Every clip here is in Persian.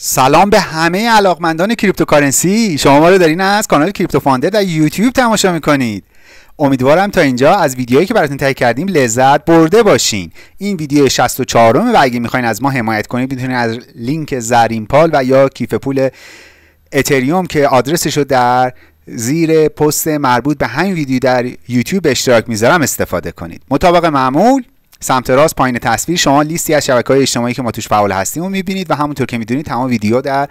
سلام به همه علاقمندان کریپتوکارنسی شما ما رو دارین از کانال کریپتو فاندر در یوتیوب تماشا میکنید امیدوارم تا اینجا از ویدیوهایی که براتون تهیه کردیم لذت برده باشین این ویدیو 64 مه و اگه میخواین از ما حمایت کنید میتونید از لینک زرین پال و یا کیف پول اتریوم که آدرسش رو در زیر پست مربوط به همین ویدیو در یوتیوب اشتراک میذارم استفاده کنید مطابق معمول سمت راست پایین تصویر شما لیستی از شبکه های اجتماعی که ما توش فعال هستیم رو میبینید و همونطور که میدونید تمام ویدیو در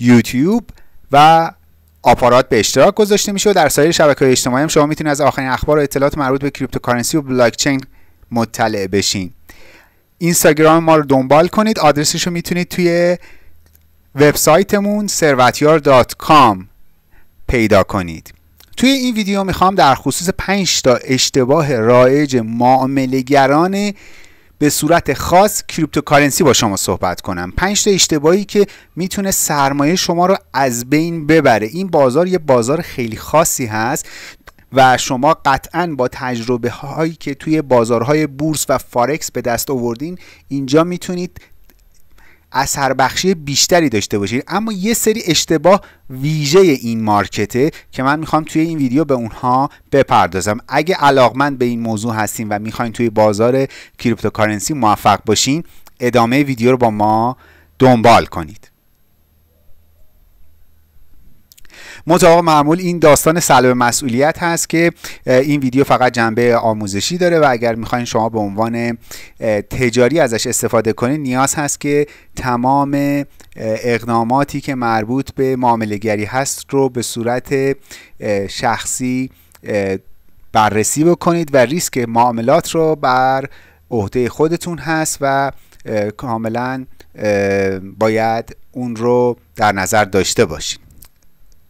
یوتیوب و آپارات به اشتراک گذاشته میشه و در سایر شبکه های اجتماعی هم شما میتونید از آخرین اخبار و اطلاعات مربوط به کریپتوکارنسی و چین مطلع بشین اینستاگرام ما رو دنبال کنید آدرسش رو میتونید توی وبسایتمون ثروتیار.com پیدا کنید توی این ویدیو میخوام در خصوص 5 تا اشتباه رایج معاملگران به صورت خاص کریپتوکارنسی با شما صحبت کنم 5 تا اشتباهی که میتونه سرمایه شما رو از بین ببره این بازار یه بازار خیلی خاصی هست و شما قطعا با تجربه هایی که توی بازارهای بورس و فارکس به دست آوردین اینجا میتونید اثر بخشی بیشتری داشته باشید اما یه سری اشتباه ویژه این مارکته که من میخوام توی این ویدیو به اونها بپردازم اگه علاقمند به این موضوع هستین و میخواین توی بازار کریپتوکارنسی موفق باشین ادامه ویدیو رو با ما دنبال کنید مطابق معمول این داستان سلب مسئولیت هست که این ویدیو فقط جنبه آموزشی داره و اگر میخواین شما به عنوان تجاری ازش استفاده کنید نیاز هست که تمام اقداماتی که مربوط به معاملگری هست رو به صورت شخصی بررسی بکنید و ریسک معاملات رو بر عهده خودتون هست و کاملا باید اون رو در نظر داشته باشید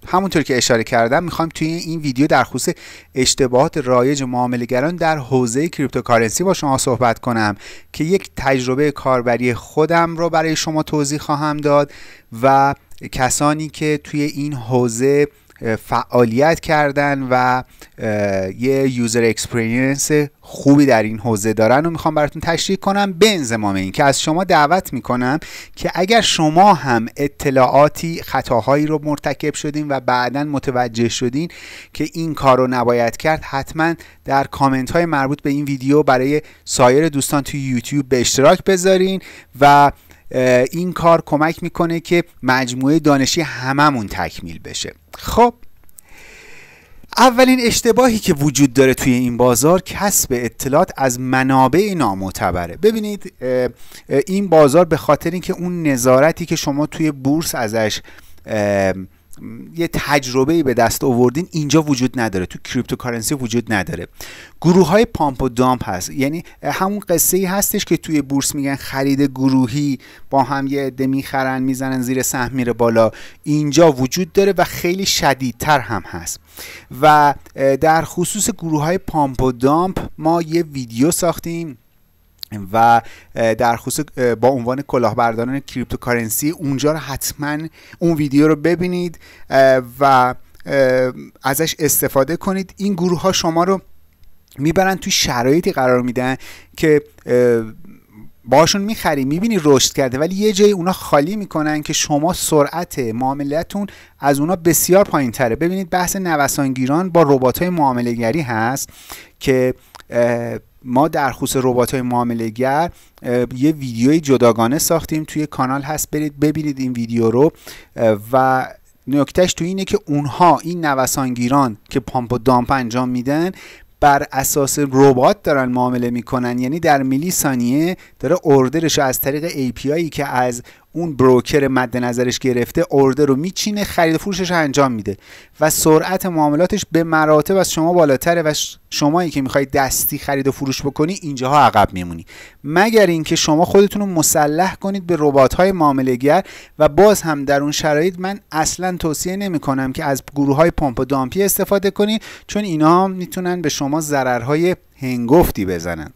همونطور که اشاره کردم میخوام توی این ویدیو در خصوص اشتباهات رایج معاملگران در حوزه کریپتوکارنسی با شما صحبت کنم که یک تجربه کاربری خودم رو برای شما توضیح خواهم داد و کسانی که توی این حوزه فعالیت کردن و یه یوزر اکسپریانس خوبی در این حوزه دارن و میخوام براتون تشریح کنم به انزمام این که از شما دعوت میکنم که اگر شما هم اطلاعاتی خطاهایی رو مرتکب شدین و بعدا متوجه شدین که این کار رو نباید کرد حتما در کامنت های مربوط به این ویدیو برای سایر دوستان توی یوتیوب به اشتراک بذارین و این کار کمک میکنه که مجموعه دانشی هممون تکمیل بشه خب اولین اشتباهی که وجود داره توی این بازار کسب اطلاعات از منابع نامعتبره ببینید این بازار به خاطر اینکه اون نظارتی که شما توی بورس ازش یه تجربه ای به دست آوردین اینجا وجود نداره تو کریپتوکارنسی وجود نداره گروه های پامپ و دامپ هست یعنی همون قصه ای هستش که توی بورس میگن خرید گروهی با هم یه عده میخرن میزنن زیر سهم میره بالا اینجا وجود داره و خیلی شدیدتر هم هست و در خصوص گروه های پامپ و دامپ ما یه ویدیو ساختیم و در خصوص با عنوان کلاهبرداران کریپتوکارنسی اونجا رو حتما اون ویدیو رو ببینید و ازش استفاده کنید این گروه ها شما رو میبرن توی شرایطی قرار میدن که باشون میخری میبینی رشد کرده ولی یه جایی اونا خالی میکنن که شما سرعت معاملتون از اونا بسیار پایین تره ببینید بحث نوسانگیران با ربات های معامله هست که ما در خصوص ربات های معامله گر یه ویدیوی جداگانه ساختیم توی کانال هست برید ببینید این ویدیو رو و نکتهش تو اینه که اونها این نوسانگیران که پامپ و دامپ انجام میدن بر اساس ربات دارن معامله میکنن یعنی در میلی ثانیه داره اردرش از طریق API که از اون بروکر مد نظرش گرفته ارده رو میچینه خرید فروشش رو انجام میده و سرعت معاملاتش به مراتب از شما بالاتره و شمایی که میخواید دستی خرید و فروش بکنی اینجاها عقب میمونی مگر اینکه شما خودتون رو مسلح کنید به ربات های گر و باز هم در اون شرایط من اصلا توصیه کنم که از گروه های پمپ و دامپی استفاده کنید چون اینا میتونن به شما ضررهای هنگفتی بزنن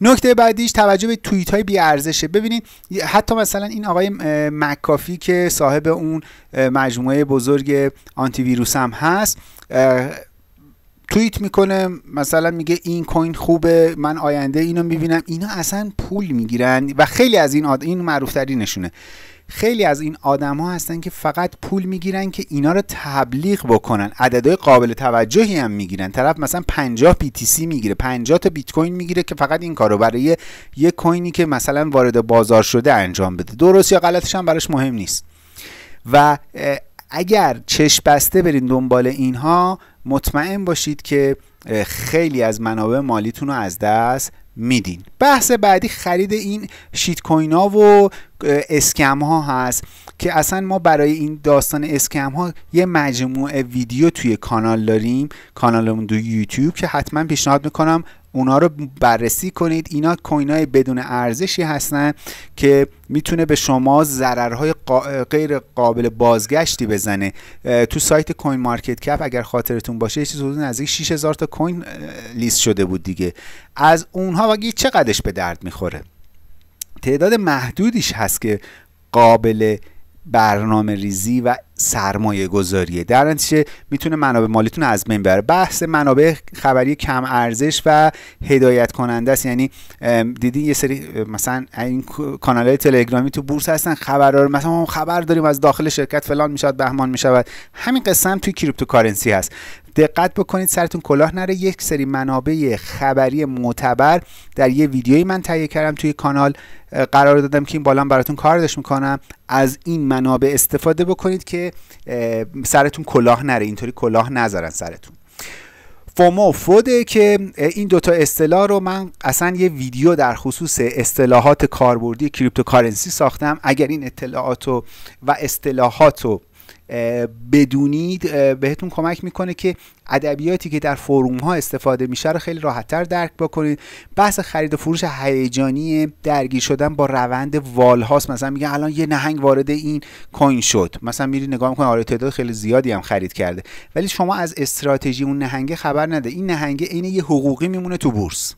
نکته بعدیش توجه به توییت های بیارزشه ببینید حتی مثلا این آقای مکافی که صاحب اون مجموعه بزرگ آنتی ویروس هم هست توییت میکنه مثلا میگه این کوین خوبه من آینده اینو میبینم اینا اصلا پول میگیرن و خیلی از این آد... این معروف نشونه خیلی از این ها هستن که فقط پول میگیرن که اینا رو تبلیغ بکنن عددهای قابل توجهی هم میگیرن طرف مثلا 50 BTC میگیره 50 تا بیت کوین میگیره که فقط این کارو برای یه کوینی که مثلا وارد بازار شده انجام بده درست یا غلطش هم براش مهم نیست و اگر چشم بسته برین دنبال اینها مطمئن باشید که خیلی از منابع مالیتون رو از دست میدین بحث بعدی خرید این شیت کوین ها و اسکم ها هست که اصلا ما برای این داستان اسکم ها یه مجموعه ویدیو توی کانال داریم کانالمون دو یوتیوب که حتما پیشنهاد میکنم اونها رو بررسی کنید اینا های بدون ارزشی هستن که میتونه به شما ضررهای غیر قابل بازگشتی بزنه تو سایت کوین مارکت کپ اگر خاطرتون باشه چیزی حدود از 6000 تا کوین لیست شده بود دیگه از اونها و چقدرش به درد میخوره تعداد محدودیش هست که قابل برنامه ریزی و سرمایه گذاریه در نتیجه میتونه منابع مالیتون از بین ببره بحث منابع خبری کم ارزش و هدایت کننده است یعنی دیدی یه سری مثلا این کانال های تلگرامی تو بورس هستن خبر رو مثلا خبر داریم از داخل شرکت فلان میشد بهمان میشود همین قسم توی کریپتوکارنسی هست دقت بکنید سرتون کلاه نره یک سری منابع خبری معتبر در یه ویدیویی من تهیه کردم توی کانال قرار دادم که این بالا براتون کار داشت میکنم از این منابع استفاده بکنید که سرتون کلاه نره اینطوری کلاه نذارن سرتون فومو فوده که این دوتا اصطلاح رو من اصلا یه ویدیو در خصوص اصطلاحات کاربردی کریپتوکارنسی ساختم اگر این اطلاعات و اصطلاحات رو بدونید بهتون کمک میکنه که ادبیاتی که در فروم ها استفاده میشه رو خیلی راحتتر درک بکنید بحث خرید و فروش هیجانی درگیر شدن با روند وال هاست مثلا میگه الان یه نهنگ وارد این کوین شد مثلا میری نگاه میکنه آره تعداد خیلی زیادی هم خرید کرده ولی شما از استراتژی اون نهنگه خبر نده این نهنگه عین یه حقوقی میمونه تو بورس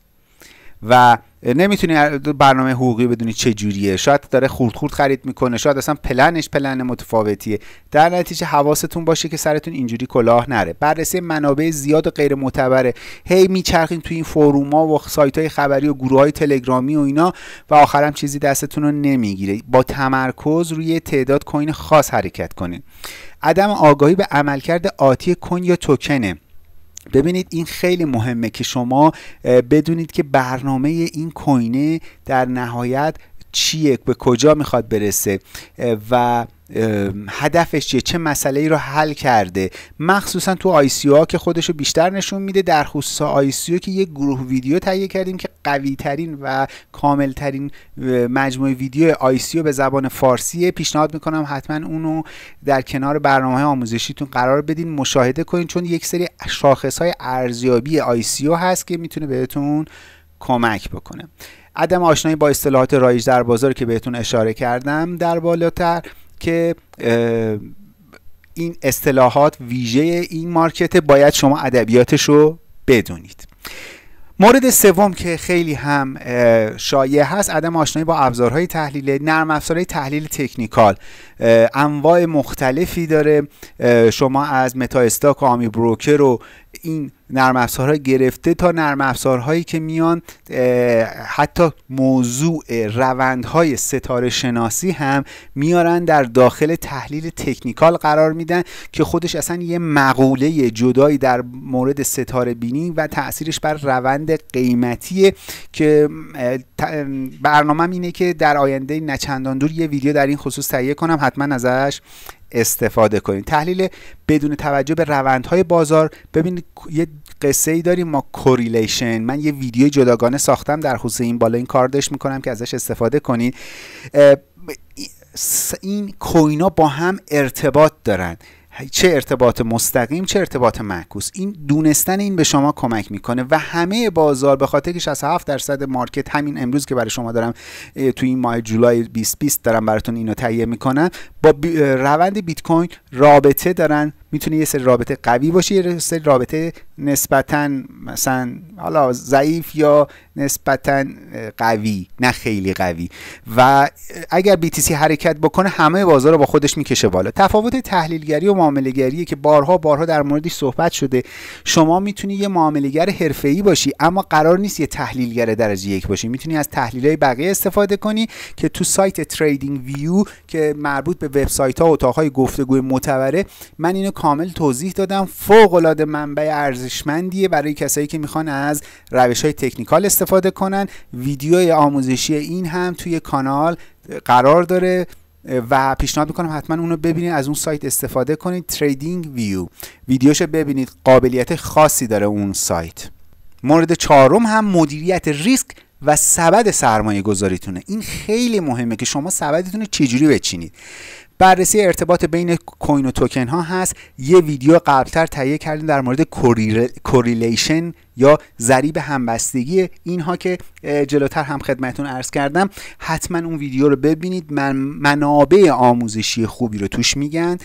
و نمیتونی برنامه حقوقی بدونی چه جوریه شاید داره خورد خورد خرید میکنه شاید اصلا پلنش پلن متفاوتیه در نتیجه حواستون باشه که سرتون اینجوری کلاه نره بررسی منابع زیاد و غیر معتبره هی میچرخین توی این ها و سایت های خبری و گروه های تلگرامی و اینا و آخرم چیزی دستتون رو نمیگیره با تمرکز روی تعداد کوین خاص حرکت کنین عدم آگاهی به عملکرد آتی کوین یا توکنه ببینید این خیلی مهمه که شما بدونید که برنامه این کوینه در نهایت چیه به کجا میخواد برسه و هدفش چیه چه مسئله ای رو حل کرده مخصوصا تو آیسیو ها که خودشو بیشتر نشون میده در خصوص آیسیو که یک گروه ویدیو تهیه کردیم که قوی ترین و کامل ترین مجموعه ویدیو آیسیو به زبان فارسیه پیشنهاد میکنم حتما اونو در کنار برنامه های آموزشیتون قرار بدین مشاهده کنین چون یک سری شاخص های ارزیابی آیسیو هست که میتونه بهتون کمک بکنه عدم آشنایی با اصطلاحات رایج در بازار که بهتون اشاره کردم در بالاتر که این اصطلاحات ویژه این مارکت باید شما ادبیاتش رو بدونید مورد سوم که خیلی هم شایع هست عدم آشنایی با ابزارهای تحلیل نرم افزارهای تحلیل تکنیکال انواع مختلفی داره شما از متا استاک و آمی بروکر و این نرم افزارها گرفته تا نرم افزارهایی که میان حتی موضوع روندهای ستاره شناسی هم میارن در داخل تحلیل تکنیکال قرار میدن که خودش اصلا یه مقوله جدایی در مورد ستاره بینی و تاثیرش بر روند قیمتیه که برنامه اینه که در آینده نچندان دور یه ویدیو در این خصوص تهیه کنم حتما ازش استفاده کنید تحلیل بدون توجه به روندهای بازار ببینید یه قصه ای داریم ما کوریلیشن من یه ویدیو جداگانه ساختم در خصوص این بالا این کاردش میکنم که ازش استفاده کنید این ها با هم ارتباط دارن چه ارتباط مستقیم چه ارتباط معکوس این دونستن این به شما کمک میکنه و همه بازار به خاطر که 67 درصد مارکت همین امروز که برای شما دارم تو این ماه جولای 2020 دارم براتون اینو تهیه میکنم با روند بیت کوین رابطه دارن میتونه یه سری رابطه قوی باشه یه سری رابطه نسبتا مثلا حالا ضعیف یا نسبتا قوی نه خیلی قوی و اگر BTC حرکت بکنه همه بازار رو با خودش میکشه بالا تفاوت تحلیلگری و معاملگریه که بارها بارها در موردش صحبت شده شما میتونی یه معاملهگر حرفه‌ای باشی اما قرار نیست یه تحلیلگر درجه یک باشی میتونی از های بقیه استفاده کنی که تو سایت تریدینگ ویو که مربوط به وبسایت ها اتاق های گفتگو متوره من اینو کامل توضیح دادم فوق العاده منبع ارزش ارزشمندیه برای کسایی که میخوان از روش های تکنیکال استفاده کنن ویدیوی آموزشی این هم توی کانال قرار داره و پیشنهاد میکنم حتما اونو ببینید از اون سایت استفاده کنید تریدینگ ویو ویدیوشو ببینید قابلیت خاصی داره اون سایت مورد چهارم هم مدیریت ریسک و سبد سرمایه گذاریتونه این خیلی مهمه که شما سبدتون چجوری بچینید بررسی ارتباط بین کوین و توکن ها هست یه ویدیو قبلتر تهیه کردیم در مورد کوریلیشن یا ذریب همبستگی اینها که جلوتر هم خدمتون عرض کردم حتما اون ویدیو رو ببینید من منابع آموزشی خوبی رو توش میگن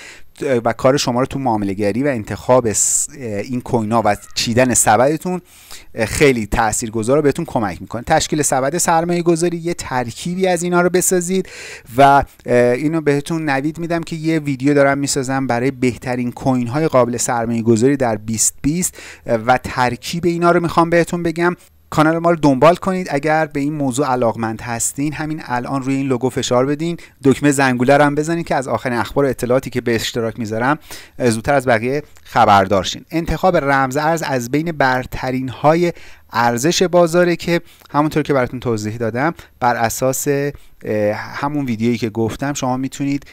و کار شما رو تو معامله گری و انتخاب این کوینا و چیدن سبدتون خیلی تاثیرگذار بهتون کمک میکنه تشکیل سبد سرمایه گذاری یه ترکیبی از اینا رو بسازید و اینو بهتون نوید میدم که یه ویدیو دارم میسازم برای بهترین کوین های قابل سرمایه گذاری در 2020 و ترکیب این اینا رو میخوام بهتون بگم کانال ما رو دنبال کنید اگر به این موضوع علاقمند هستین همین الان روی این لوگو فشار بدین دکمه زنگوله رو هم بزنید که از آخرین اخبار و اطلاعاتی که به اشتراک میذارم زودتر از بقیه خبردار شین انتخاب رمز ارز از بین برترین های ارزش بازاره که همونطور که براتون توضیح دادم بر اساس همون ویدیویی که گفتم شما میتونید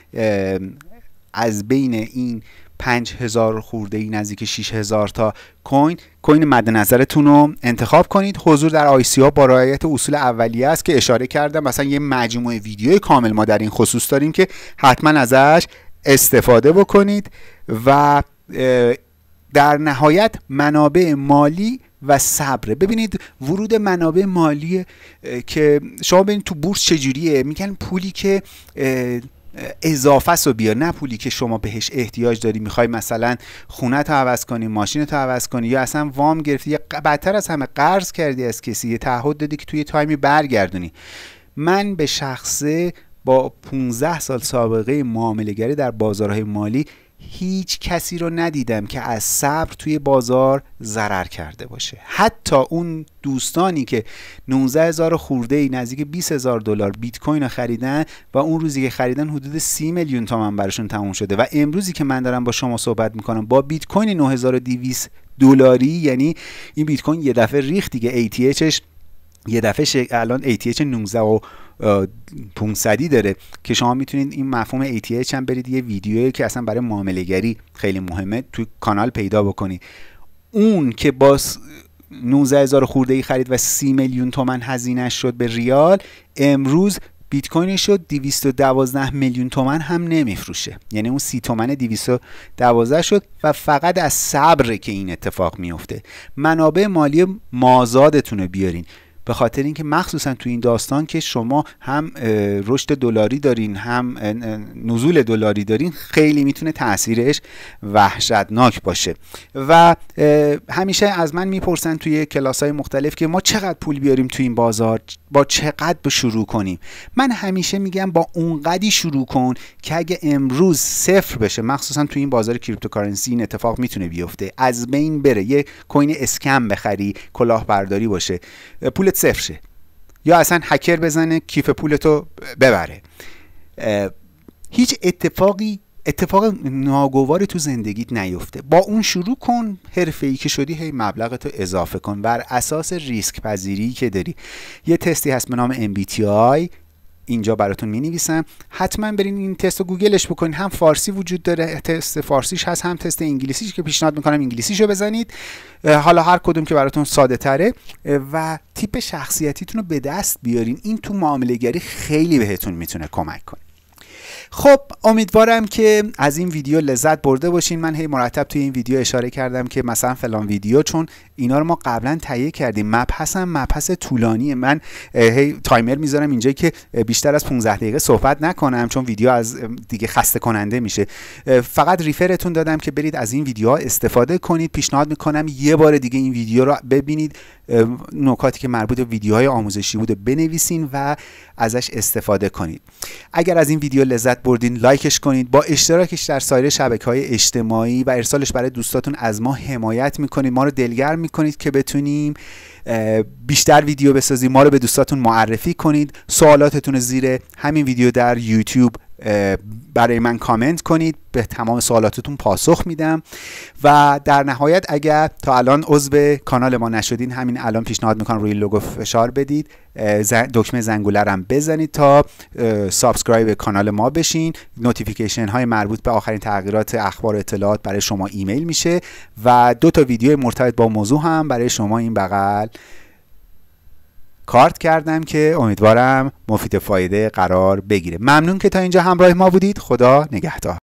از بین این هزار خورده ای نزدیک هزار تا کوین کوین مد نظرتون رو انتخاب کنید حضور در ها با رعایت اصول اولیه است که اشاره کردم مثلا یه مجموعه ویدیوی کامل ما در این خصوص داریم که حتما ازش استفاده بکنید و در نهایت منابع مالی و صبره ببینید ورود منابع مالی که شما ببینید تو بورس چجوریه میگن پولی که اضافه سو بیار نه پولی که شما بهش احتیاج داری میخوای مثلا خونه تو عوض کنی ماشین تو عوض کنی یا اصلا وام گرفتی یا بدتر از همه قرض کردی از کسی یه تعهد دادی که توی تایمی برگردونی من به شخصه با 15 سال سابقه گری در بازارهای مالی هیچ کسی رو ندیدم که از صبر توی بازار ضرر کرده باشه حتی اون دوستانی که 19 هزار خورده ای نزدیک 20 هزار دلار بیت کوین رو خریدن و اون روزی که خریدن حدود 30 میلیون تومن براشون تموم شده و امروزی که من دارم با شما صحبت میکنم با بیت کوین 9200 دلاری یعنی این بیت کوین یه دفعه ریخت دیگه ATHش یه دفعه شک... الان ATH 19 و 500 داره که شما میتونید این مفهوم ATH هم برید یه ویدیویی که اصلا برای معامله گری خیلی مهمه تو کانال پیدا بکنید اون که با 19000 خورده ای خرید و 30 میلیون تومن هزینه شد به ریال امروز بیت کوین شد 212 میلیون تومن هم نمیفروشه یعنی اون 30 تومن 212 شد و فقط از صبره که این اتفاق میفته منابع مالی مازادتون رو بیارین به خاطر اینکه مخصوصا تو این داستان که شما هم رشد دلاری دارین هم نزول دلاری دارین خیلی میتونه تاثیرش وحشتناک باشه و همیشه از من میپرسن توی کلاس های مختلف که ما چقدر پول بیاریم تو این بازار با چقدر به شروع کنیم من همیشه میگم با اونقدی شروع کن که اگه امروز صفر بشه مخصوصا تو این بازار کریپتوکارنسی این اتفاق میتونه بیفته از بین بره یه کوین اسکم بخری کلاهبرداری باشه پول صفر شه یا اصلا هکر بزنه کیف پولتو ببره هیچ اتفاقی اتفاق ناگواری تو زندگیت نیفته با اون شروع کن حرفه ای که شدی هی مبلغتو اضافه کن بر اساس ریسک پذیری که داری یه تستی هست به نام MBTI اینجا براتون می نویسم حتما برین این تست رو گوگلش بکنید هم فارسی وجود داره تست فارسیش هست هم تست انگلیسیش که پیشنهاد میکنم انگلیسیشو بزنید حالا هر کدوم که براتون ساده تره و تیپ شخصیتیتون رو به دست بیارین این تو معامله گری خیلی بهتون میتونه کمک کنه خب امیدوارم که از این ویدیو لذت برده باشین من هی مرتب توی این ویدیو اشاره کردم که مثلا فلان ویدیو چون اینا رو ما قبلا تهیه کردیم مبحثم مبحث طولانی من هی تایمر میذارم اینجا که بیشتر از 15 دقیقه صحبت نکنم چون ویدیو از دیگه خسته کننده میشه فقط ریفرتون دادم که برید از این ویدیوها استفاده کنید پیشنهاد میکنم یه بار دیگه این ویدیو رو ببینید نکاتی که مربوط به ویدیوهای آموزشی بوده بنویسین و ازش استفاده کنید اگر از این ویدیو لذت بردین لایکش کنید با اشتراکش در سایر شبکه های اجتماعی و ارسالش برای دوستاتون از ما حمایت میکنید ما رو دلگرم میکنید که بتونیم بیشتر ویدیو بسازیم ما رو به دوستاتون معرفی کنید سوالاتتون زیر همین ویدیو در یوتیوب برای من کامنت کنید به تمام سوالاتتون پاسخ میدم و در نهایت اگر تا الان عضو کانال ما نشدین همین الان پیشنهاد میکنم روی لوگو فشار بدید دکمه زنگوله هم بزنید تا سابسکرایب کانال ما بشین نوتیفیکیشن های مربوط به آخرین تغییرات اخبار اطلاعات برای شما ایمیل میشه و دو تا ویدیو مرتبط با موضوع هم برای شما این بغل کارت کردم که امیدوارم مفید فایده قرار بگیره ممنون که تا اینجا همراه ما بودید خدا نگهدار